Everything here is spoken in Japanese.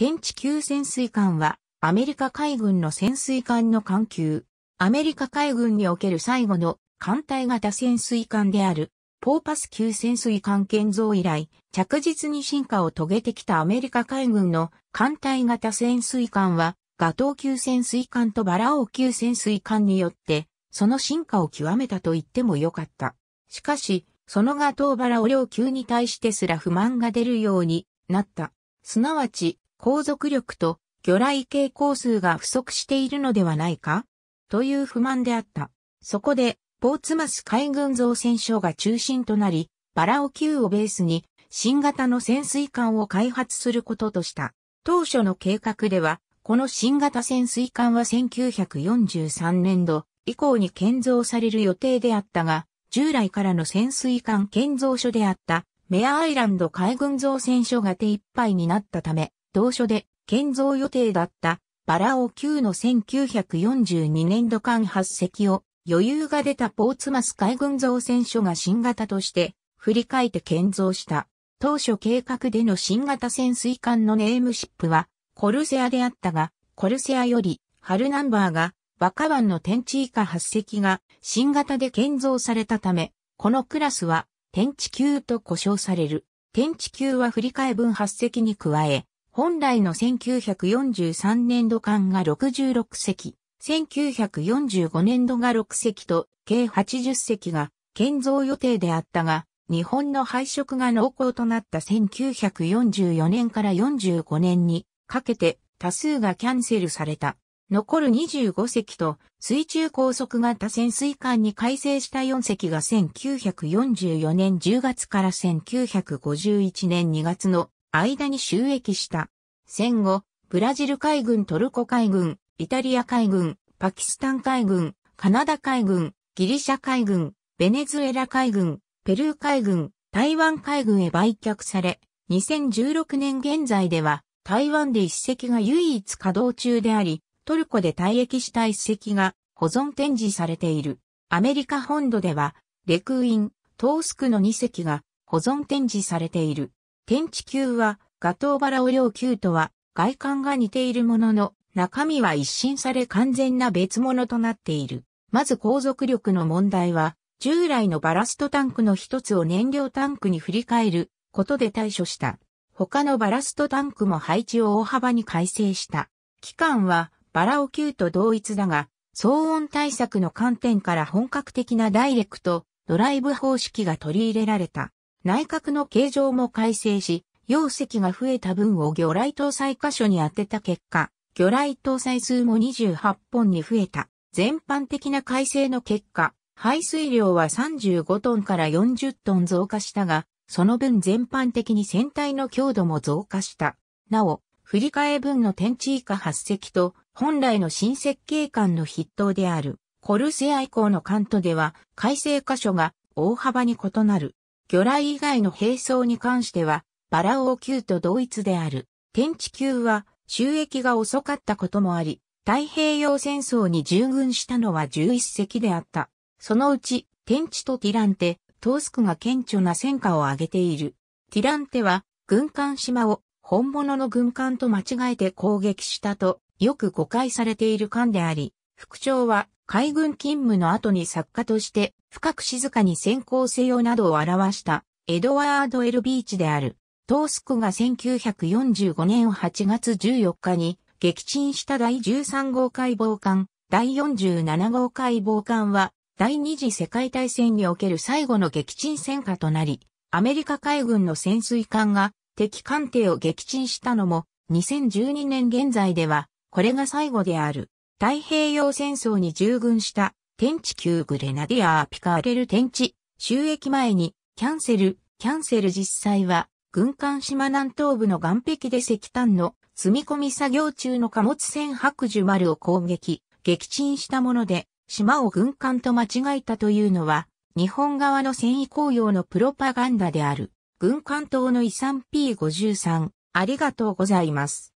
天地級潜水艦は、アメリカ海軍の潜水艦の艦級。アメリカ海軍における最後の艦隊型潜水艦である、ポーパス級潜水艦建造以来、着実に進化を遂げてきたアメリカ海軍の艦隊型潜水艦は、ガトー級潜水艦とバラオー級潜水艦によって、その進化を極めたと言ってもよかった。しかし、そのガトーバラオ領級に対してすら不満が出るようになった。すなわち、航続力と魚雷系光数が不足しているのではないかという不満であった。そこで、ポーツマス海軍造船所が中心となり、バラオ級をベースに新型の潜水艦を開発することとした。当初の計画では、この新型潜水艦は1943年度以降に建造される予定であったが、従来からの潜水艦建造所であったメアアイランド海軍造船所が手一杯になったため、同初で建造予定だったバラオ級の1942年度間8石を余裕が出たポーツマス海軍造船所が新型として振り返って建造した。当初計画での新型潜水艦のネームシップはコルセアであったが、コルセアより春ナンバーが若湾の天地以下8石が新型で建造されたため、このクラスは天地級と呼称される。天地級は振り替え分8隻に加え、本来の1943年度間が66隻、1945年度が6隻と計80隻が建造予定であったが、日本の配色が濃厚となった1944年から45年にかけて多数がキャンセルされた。残る25隻と水中高速型潜水艦に改正した4隻が1944年10月から1951年2月の間に収益した。戦後、ブラジル海軍、トルコ海軍、イタリア海軍、パキスタン海軍、カナダ海軍、ギリシャ海軍、ベネズエラ海軍、ペルー海軍、台湾海軍へ売却され、2016年現在では、台湾で一隻が唯一稼働中であり、トルコで退役した一隻が保存展示されている。アメリカ本土では、レクイン、トースクの2隻が保存展示されている。天地球は、ガトーバラオ領球とは、外観が似ているものの、中身は一新され完全な別物となっている。まず航続力の問題は、従来のバラストタンクの一つを燃料タンクに振り替えることで対処した。他のバラストタンクも配置を大幅に改正した。期間はバラオ級と同一だが、騒音対策の観点から本格的なダイレクト、ドライブ方式が取り入れられた。内閣の形状も改正し、容積が増えた分を魚雷搭載箇所に当てた結果、魚雷搭載数も28本に増えた。全般的な改正の結果、排水量は35トンから40トン増加したが、その分全般的に船体の強度も増加した。なお、振り替え分の天地以下8隻と、本来の新設計艦の筆頭である、コルセア以降の関東では、改正箇所が大幅に異なる。魚雷以外の兵装に関しては、バラ王級と同一である。天地級は収益が遅かったこともあり、太平洋戦争に従軍したのは11隻であった。そのうち、天地とティランテ、トースクが顕著な戦果を上げている。ティランテは、軍艦島を本物の軍艦と間違えて攻撃したと、よく誤解されている艦であり、副長は海軍勤務の後に作家として深く静かに先行せよなどを表したエドワード・エル・ビーチである。トースクが1945年8月14日に撃沈した第13号解剖艦、第47号解剖艦は第二次世界大戦における最後の撃沈戦果となり、アメリカ海軍の潜水艦が敵艦艇を撃沈したのも2012年現在ではこれが最後である。太平洋戦争に従軍した天地級グレナディアーピカーレル天地、収益前に、キャンセル、キャンセル実際は、軍艦島南東部の岸壁で石炭の積み込み作業中の貨物船白樹丸を攻撃、撃沈したもので、島を軍艦と間違えたというのは、日本側の戦意公用のプロパガンダである。軍艦島の遺産 P53、ありがとうございます。